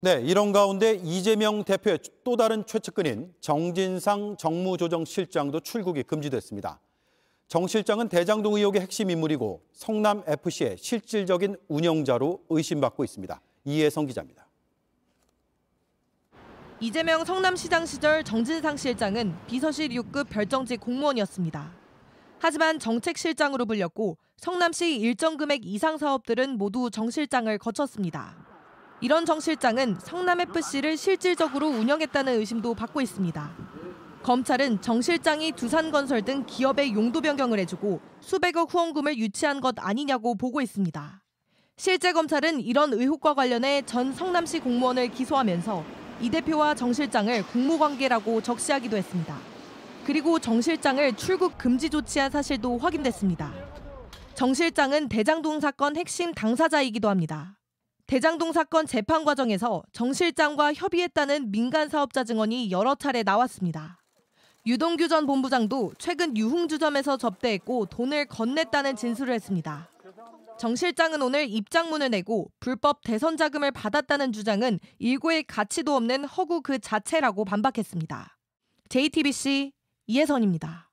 네, 이런 가운데 이재명 대표의 또 다른 최측근인 정진상 정무조정실장도 출국이 금지됐습니다. 정 실장은 대장동 의혹의 핵심 인물이고 성남 FC의 실질적인 운영자로 의심받고 있습니다. 이혜성 기자입니다. 이재명 성남시장 시절 정진상 실장은 비서실 6급 별정직 공무원이었습니다. 하지만 정책실장으로 불렸고 성남시 일정 금액 이상 사업들은 모두 정 실장을 거쳤습니다. 이런 정 실장은 성남FC를 실질적으로 운영했다는 의심도 받고 있습니다. 검찰은 정 실장이 두산건설 등 기업의 용도 변경을 해주고 수백억 후원금을 유치한 것 아니냐고 보고 있습니다. 실제 검찰은 이런 의혹과 관련해 전 성남시 공무원을 기소하면서 이 대표와 정 실장을 공무관계라고 적시하기도 했습니다. 그리고 정 실장을 출국 금지 조치한 사실도 확인됐습니다. 정 실장은 대장동 사건 핵심 당사자이기도 합니다. 대장동 사건 재판 과정에서 정 실장과 협의했다는 민간 사업자 증언이 여러 차례 나왔습니다. 유동규 전 본부장도 최근 유흥주점에서 접대했고 돈을 건넸다는 진술을 했습니다. 정 실장은 오늘 입장문을 내고 불법 대선 자금을 받았다는 주장은 일고의 가치도 없는 허구 그 자체라고 반박했습니다. JTBC 이혜선입니다.